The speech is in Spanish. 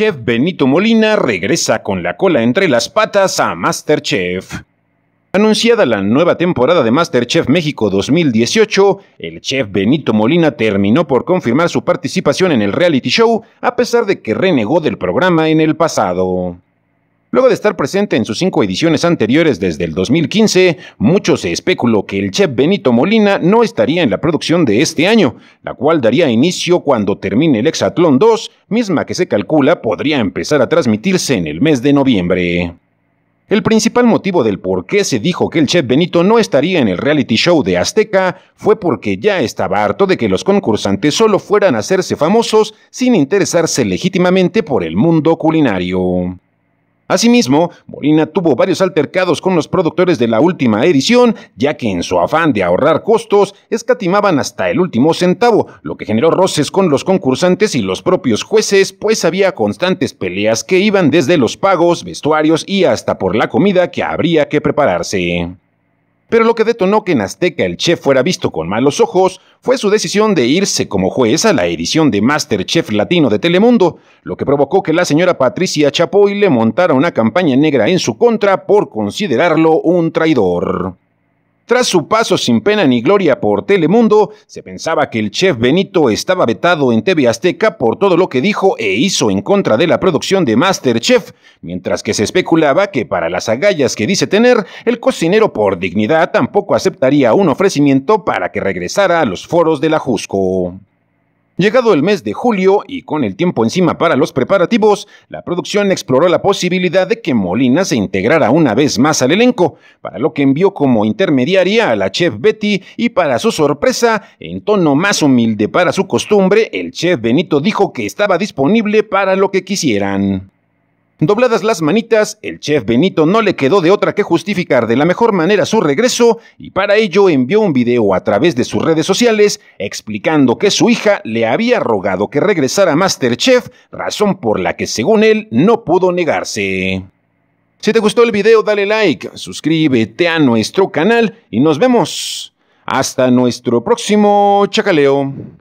Chef Benito Molina regresa con la cola entre las patas a Masterchef. Anunciada la nueva temporada de Masterchef México 2018, el chef Benito Molina terminó por confirmar su participación en el reality show a pesar de que renegó del programa en el pasado. Luego de estar presente en sus cinco ediciones anteriores desde el 2015, mucho se especuló que el chef Benito Molina no estaría en la producción de este año, la cual daría inicio cuando termine el Hexatlón 2, misma que se calcula podría empezar a transmitirse en el mes de noviembre. El principal motivo del por qué se dijo que el chef Benito no estaría en el reality show de Azteca fue porque ya estaba harto de que los concursantes solo fueran a hacerse famosos sin interesarse legítimamente por el mundo culinario. Asimismo, Molina tuvo varios altercados con los productores de la última edición, ya que en su afán de ahorrar costos, escatimaban hasta el último centavo, lo que generó roces con los concursantes y los propios jueces, pues había constantes peleas que iban desde los pagos, vestuarios y hasta por la comida que habría que prepararse. Pero lo que detonó que en Azteca el chef fuera visto con malos ojos fue su decisión de irse como juez a la edición de Masterchef Latino de Telemundo, lo que provocó que la señora Patricia Chapoy le montara una campaña negra en su contra por considerarlo un traidor. Tras su paso sin pena ni gloria por Telemundo, se pensaba que el chef Benito estaba vetado en TV Azteca por todo lo que dijo e hizo en contra de la producción de Masterchef, mientras que se especulaba que para las agallas que dice tener, el cocinero por dignidad tampoco aceptaría un ofrecimiento para que regresara a los foros de la Jusco. Llegado el mes de julio y con el tiempo encima para los preparativos, la producción exploró la posibilidad de que Molina se integrara una vez más al elenco, para lo que envió como intermediaria a la chef Betty y para su sorpresa, en tono más humilde para su costumbre, el chef Benito dijo que estaba disponible para lo que quisieran. Dobladas las manitas, el chef Benito no le quedó de otra que justificar de la mejor manera su regreso y para ello envió un video a través de sus redes sociales explicando que su hija le había rogado que regresara a Masterchef, razón por la que según él no pudo negarse. Si te gustó el video dale like, suscríbete a nuestro canal y nos vemos. Hasta nuestro próximo chacaleo.